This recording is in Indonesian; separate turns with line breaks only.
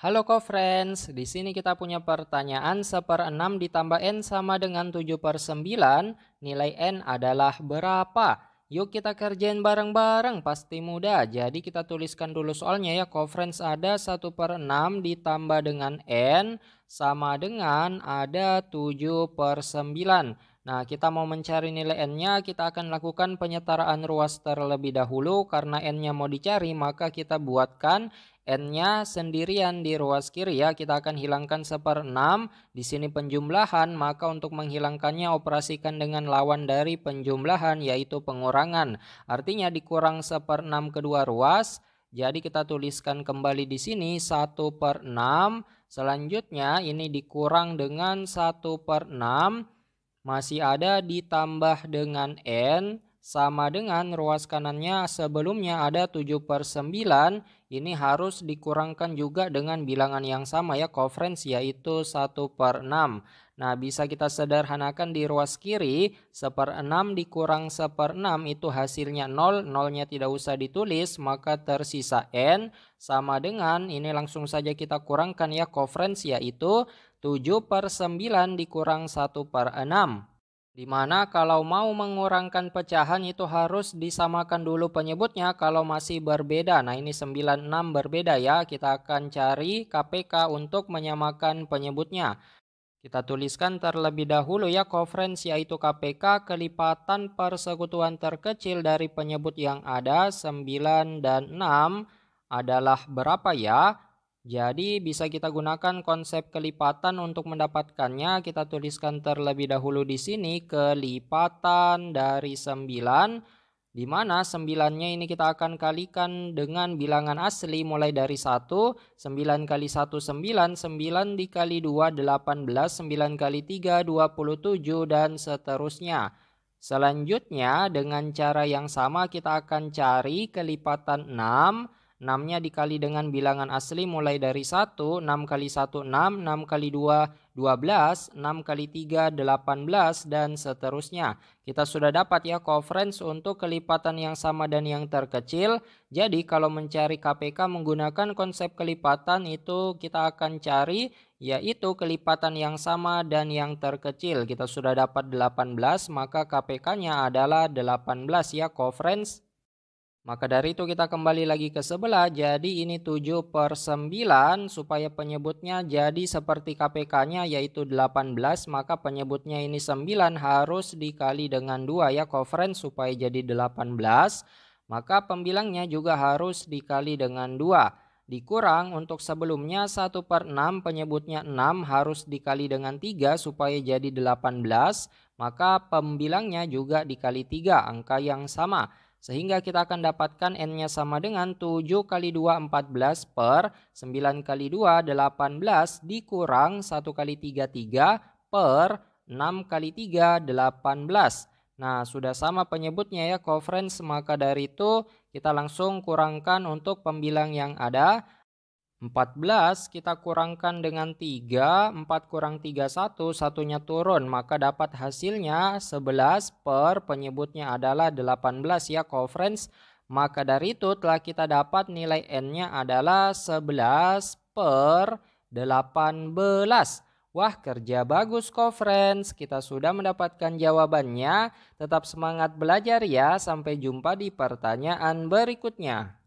Halo co-friends, di sini kita punya pertanyaan 1 per 6 ditambah N sama dengan 7 per 9, nilai N adalah berapa? Yuk kita kerjain bareng-bareng, pasti mudah. Jadi kita tuliskan dulu soalnya ya, co-friends ada 1 per 6 ditambah dengan N sama dengan ada 7 per 9. Nah, kita mau mencari nilai n-nya, kita akan lakukan penyetaraan ruas terlebih dahulu. Karena n-nya mau dicari, maka kita buatkan n-nya sendirian di ruas kiri ya. Kita akan hilangkan 1/6 Di sini penjumlahan, maka untuk menghilangkannya operasikan dengan lawan dari penjumlahan, yaitu pengurangan. Artinya dikurang 1/6 kedua ruas. Jadi kita tuliskan kembali di sini 1 per 6. Selanjutnya ini dikurang dengan 1 per 6 masih ada ditambah dengan N sama dengan ruas kanannya sebelumnya ada 7 per 9 ini harus dikurangkan juga dengan bilangan yang sama ya conference yaitu 1 per 6 nah bisa kita sederhanakan di ruas kiri 1 per 6 dikurang 1 per 6 itu hasilnya 0 0 nya tidak usah ditulis maka tersisa N sama dengan ini langsung saja kita kurangkan ya conference yaitu 7 per 9 dikurang 1 per 6. Dimana kalau mau mengurangkan pecahan itu harus disamakan dulu penyebutnya kalau masih berbeda. Nah ini 96 berbeda ya. Kita akan cari KPK untuk menyamakan penyebutnya. Kita tuliskan terlebih dahulu ya coverage yaitu KPK kelipatan persekutuan terkecil dari penyebut yang ada 9 dan 6 adalah berapa ya? Jadi bisa kita gunakan konsep kelipatan untuk mendapatkannya. Kita tuliskan terlebih dahulu di sini kelipatan dari 9 di mana 9-nya ini kita akan kalikan dengan bilangan asli mulai dari 1, 9 kali 1 9, 9 dikali 2 18, 9 kali 3 27 dan seterusnya. Selanjutnya dengan cara yang sama kita akan cari kelipatan 6 6-nya dikali dengan bilangan asli mulai dari 1, 6 kali 1 6, 6 kali 2 12, 6 kali 3 18 dan seterusnya. Kita sudah dapat ya coverage untuk kelipatan yang sama dan yang terkecil. Jadi kalau mencari KPK menggunakan konsep kelipatan itu kita akan cari yaitu kelipatan yang sama dan yang terkecil. Kita sudah dapat 18 maka KPK-nya adalah 18 ya coverage maka dari itu kita kembali lagi ke sebelah. Jadi ini 7 per 9 supaya penyebutnya jadi seperti KPK-nya yaitu 18. Maka penyebutnya ini 9 harus dikali dengan 2 ya coveren supaya jadi 18. Maka pembilangnya juga harus dikali dengan 2. Dikurang untuk sebelumnya 1 per 6 penyebutnya 6 harus dikali dengan 3 supaya jadi 18. Maka pembilangnya juga dikali 3 angka yang sama. Sehingga kita akan dapatkan N-nya sama dengan 7 kali 2 14 per 9 kali 2 18 dikurang 1 kali 3 3 per 6 kali 3 18. Nah sudah sama penyebutnya ya conference maka dari itu kita langsung kurangkan untuk pembilang yang ada 14 kita kurangkan dengan 3, 4 kurang 3 1, satunya turun, maka dapat hasilnya 11 per penyebutnya adalah 18 ya conference. Maka dari itu telah kita dapat nilai N-nya adalah 11 per 18. Wah kerja bagus conference, kita sudah mendapatkan jawabannya. Tetap semangat belajar ya, sampai jumpa di pertanyaan berikutnya.